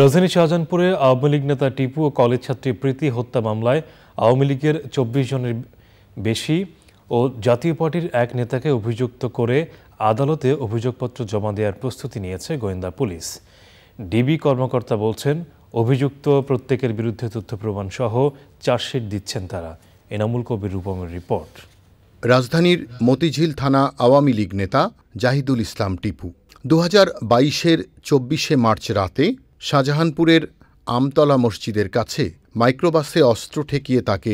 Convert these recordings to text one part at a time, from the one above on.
রাজধানী শাহজাহানপুরে আওয়ামী লীগ নেতা টিপু ও কলেজ ছাত্রী প্রীতি হত্যা মামলায় আওয়ামী লীগের চব্বিশ জনের বেশি ও জাতীয় পার্টির এক নেতাকে অভিযুক্ত করে আদালতে অভিযোগপত্র জমা দেওয়ার প্রস্তুতি নিয়েছে গোয়েন্দা পুলিশ ডিবি কর্মকর্তা বলছেন অভিযুক্ত প্রত্যেকের বিরুদ্ধে তথ্য প্রমাণ সহ চার্জশিট দিচ্ছেন তারা এনামুল কবির রূপমের রিপোর্ট রাজধানীর মতিঝিল থানা আওয়ামী লীগ নেতা জাহিদুল ইসলাম টিপু দু হাজার বাইশের চব্বিশে মার্চ রাতে শাহজাহানপুরের আমতলা মসজিদের কাছে মাইক্রোবাসে অস্ত্র ঠেকিয়ে তাকে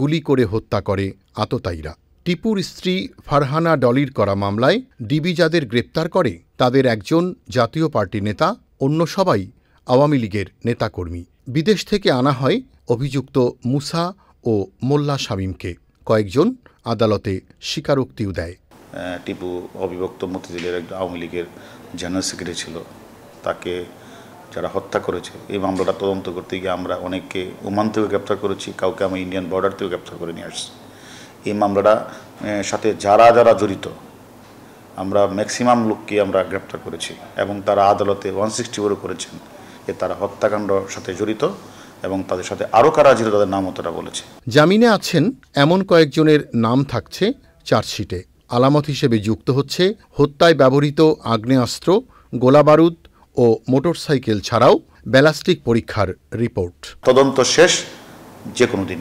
গুলি করে হত্যা করে আততায়ীরা টিপুর স্ত্রী ফারহানা ডলির করা মামলায় ডিবি যাদের গ্রেপ্তার করে তাদের একজন জাতীয় পার্টি নেতা অন্য সবাই আওয়ামী লীগের নেতাকর্মী বিদেশ থেকে আনা হয় অভিযুক্ত মুসা ও মোল্লা শামীমকে কয়েকজন আদালতে স্বীকারোক্তিও দেয় টিপু অবিভক্ত মতিঝিলের একজন আওয়ামী লীগের জেনারেল সেক্রেটারি ছিল তাকে যারা হত্যা করেছে এই মামলাটা তদন্ত করতে গিয়ে আমরা অনেককে ওমান থেকে গ্রেপ্তার করেছি কাউকে আমরা ইন্ডিয়ান বর্ডার থেকে গ্রেপ্তার করে নিয়ে আসছি এই মামলাটা সাথে যারা যারা জড়িত আমরা ম্যাক্সিমাম লোককে আমরা গ্রেপ্তার করেছি এবং তারা আদালতে ওয়ান সিক্সটি ফোরও করেছেন যে তারা হত্যাকাণ্ড সাথে জড়িত এবং তাদের সাথে আরও কারা জড়িত তাদের নামও তারা বলেছে জামিনে আছেন এমন কয়েকজনের নাম থাকছে চার্জশিটে আলামত হিসেবে যুক্ত হচ্ছে হত্যায় ব্যবহৃত আগ্নেয়াস্ত্র গোলাবারুদ ও মোটরসাইকেল ছাড়াও ব্যালাস্টিক পরীক্ষার রিপোর্ট তদন্ত শেষ যে কোনো দিন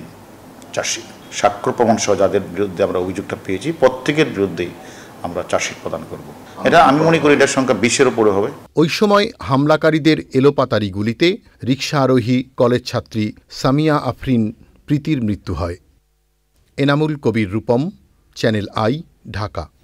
চাষি সাক্ষ্য প্রমাণ সহ যাদের বিরুদ্ধে আমরা অভিযোগটা পেয়েছি প্রত্যেকের বিরুদ্ধেই আমরা চাষি প্রদান করব এটা আমি মনে করি এটার সংখ্যা বিশের উপরে হবে ওই সময় হামলাকারীদের এলোপাতারি গুলিতে রিক্সা আরোহী কলেজ ছাত্রী সামিয়া আফরিন প্রীতির মৃত্যু হয় এনামুল কবির রূপম চ্যানেল আই ঢাকা